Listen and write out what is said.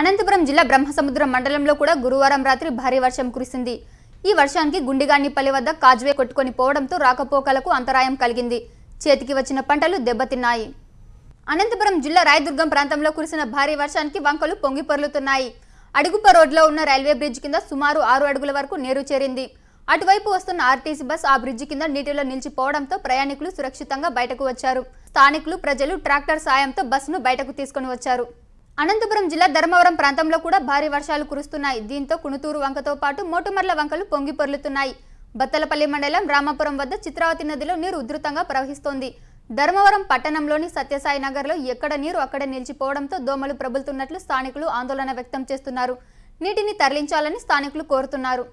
అనంతపురం జిల్లా బ్రహ్మసముద్రం మండలంలో కూడా గురువారం రాత్రి భారీ వర్షం కురిసింది ఈ వర్షానికి గుండిగాన్నిపల్లి వద్ద కాజ్వే కొట్టుకొని పోవడంతో రాకపోకలకు అంతరాయం కలిగింది చేతికి వచ్చిన పంటలు దెబ్బతిన్నాయి అనంతపురం జిల్లా రాయదుర్గం ప్రాంతంలో కురిసిన భారీ వర్షానికి వంకలు పొంగిపొర్లుతున్నాయి అడుగుప రోడ్లో ఉన్న రైల్వే బ్రిడ్జ్ కింద సుమారు ఆరు అడుగుల వరకు నీరు చేరింది అటువైపు వస్తున్న ఆర్టీసీ బస్ ఆ బ్రిడ్జి కింద నీటిలో నిలిచిపోవడంతో ప్రయాణికులు సురక్షితంగా బయటకు వచ్చారు స్థానికులు ప్రజలు ట్రాక్టర్ సాయంతో బస్సును బయటకు తీసుకుని వచ్చారు అనంతపురం జిల్లా ధర్మవరం ప్రాంతంలో కూడా భారీ వర్షాలు కురుస్తున్నాయి దీంతో కుణుతూరు వంకతో పాటు మోటుమర్ల వంకలు పొంగి పొర్లుతున్నాయి బత్తలపల్లి మండలం రామాపురం వద్ద చిత్రావతి నదిలో నీరు ఉధృతంగా ప్రవహిస్తోంది ధర్మవరం పట్టణంలోని సత్యసాయి నగర్లో ఎక్కడ నీరు అక్కడ నిలిచిపోవడంతో దోమలు ప్రబులుతున్నట్లు స్థానికులు ఆందోళన వ్యక్తం చేస్తున్నారు నీటిని తరలించాలని స్థానికులు కోరుతున్నారు